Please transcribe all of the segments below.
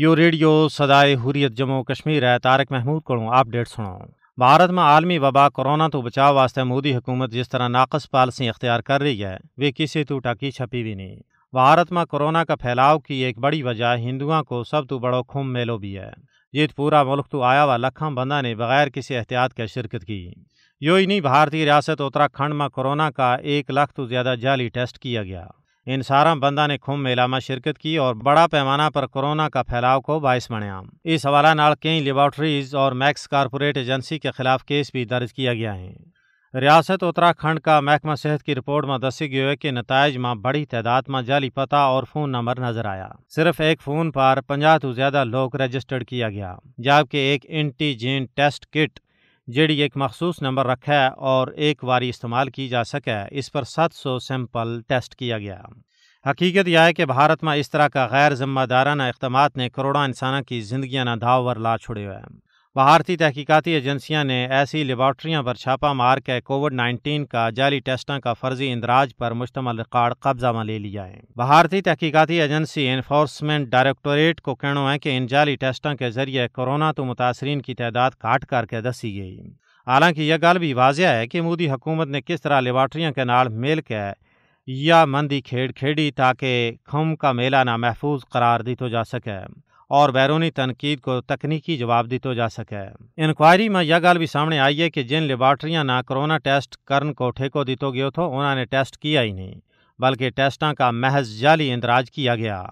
यो radio Sadae Hurriyat Jammu Kashmir है तारक महमूद को update सुनो भारत में आलमी वबा कोरोना तो बचाव वास्ते मोदी हुकूमत जिस तरह नाकस पॉलिसी अख्तियार कर रही है वे किसी तो टाकी छपी भी नहीं भारत में कोरोना का फैलाव की एक बड़ी वजह हिंदुओं को सब तो बड़ो खुम मेलो भी है ये पूरा मुल्क तो आया हुआ लखम बंदा ने बगैर किसी एहतियात के शिरकत की यो ही नहीं भारतीय रियासत उत्तराखंड में कोरोना का एक लाख तो ज़्यादा जाली टेस्ट किया गया इन सारा बंदा ने खुम मेला में शिरकत की और बड़ा पैमाना पर कोरोना का फैलाव को बायस बणियाम इस हवाला नाल कई लेबॉरटरीज और मैक्स कारपोरेट एजेंसी के खिलाफ केस भी दर्ज किया गया है रियासत उत्तराखंड का महकमा सेहत की रिपोर्ट में दसी गयो है कि नतज में बड़ी तादाद में जाली पता और फोन नंबर नजर आया सिर्फ एक फोन पर पंजा तो ज्यादा लोग रजिस्टर्ड किया गया जबकि एक एंटीजेन टेस्ट किट जेड़ी एक मखसूस नंबर रखा है और एक बारी इस्तेमाल की जा सके इस पर 700 सैंपल टेस्ट किया गया हकीकत यह है कि भारत में इस तरह का गैर जिम्मेदाराना इकदाम ने करोड़ों इंसानों की जिंदगी ना धावर ला छोड़े हुए हैं भारतीय तहकीकती एजेंसियां ने ऐसी लेबार्ट्रियां पर छापा मार के कोविड नाइन्टीन का जाली टेस्टों का फर्जी इंदराज पर मुश्तमल रिकॉर्ड कब्जा में ले लिया है भारतीय तहकीकती एजेंसी इन्फोर्समेंट डायरेक्टोरेट को कहना है कि इन जाली टेस्टों के जरिए कोरोना तो मुतासरीन की तादाद काट करके दसी गई हालांकि यह गल भी वाजह है कि मोदी हुकूमत ने किस तरह लेबॉट्रियों के नाल मेल के या मंदी खेड़ खेड़ी ताकि खम का मेला ना महफूज़ करार दी तो जा सके और बैरूनी तनकीद को तकनीकी जवाब दितो जा सके इंक्वायरी में यह गल भी सामने आई है कि जिन लेबार्ट्रियां ना कोरोना टेस्ट करन को ठेको दितो गयो थो उन्होंने टेस्ट किया ही नहीं बल्कि टेस्टा का महज जाली इंदराज किया गया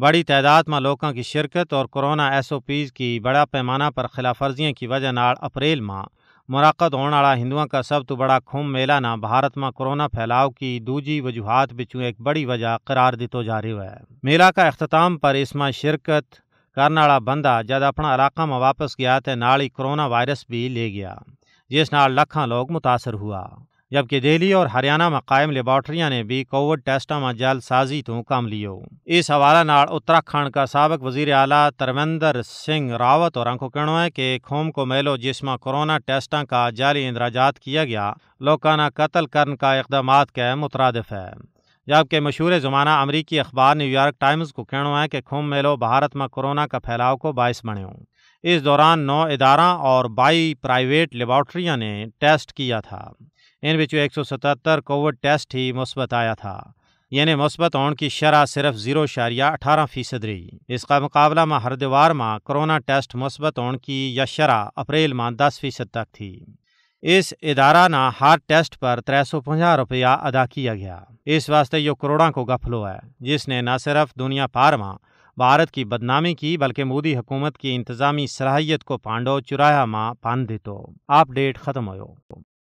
बड़ी तादाद में लोगों की शिरकत और कोरोना एस ओ पीज की बड़ा पैमाना पर खिलाफवर्जियों की वजह नाल अप्रैल माह मुराकद होने वाला हिंदुओं का सब तो बड़ा खुम मेला ना भारत में कोरोना फैलाव की दूजी वजूहत बिचू एक बड़ी वजह करार दितो जा रही है मेला का अख्ताम पर इसमें शिरकत करने वाला बंदा जब अपना इलाका में वापस गया तो नाल ही कोरोना वायरस भी ले गया जिस ਨਾਲ लख लोग मुतासर हुआ जबकि दिल्ली और हरियाणा में कायम लेबॉर्ट्रिया ने भी कोविड टेस्टा में साजी तो कम लियो इस हवाले नाल उत्तराखंड का सबक वजीर आला तरविंदर सिंह रावत और को कहना है कि खोम को मेलो जिसमें कोरोना टेस्टा का जाली इंदराजात किया गया लोकाना कत्ल करने का इकदाम कै मुतरादिफ है जबकि मशहूर ज़माना अमरीकी अखबार न्यूयॉर्क टाइम्स को कहना है कि खुम मेलो भारत में कोरोना का फैलाव को बायस बने इस दौरान नौ इदारा और बाई प्राइवेट लेबॉर्ट्रियाँ ने टेस्ट किया था इन विचों एक सौ सतहत्तर कोविड टेस्ट ही मुस्बत आया था यानी मुस्बत होने की शरह सिर्फ जीरो शारिया अठारह फीसद रही इसका मुकाबला में हरिद्वार में कोरोना टेस्ट मुस्बत होने की यह शरह अप्रैल में दस फीसद तक थी इस इदारा ना हर टेस्ट पर त्रै सौ पंजा रुपया अदा किया गया इस वास्ते यो करोड़ा को गफलो है जिसने न सिर्फ दुनिया भर में भारत की बदनामी की बल्कि मोदी हुकूमत की इंतजामी सलाहियत को पांडो चुराया मां पान दे तो अपडेट खत्म हो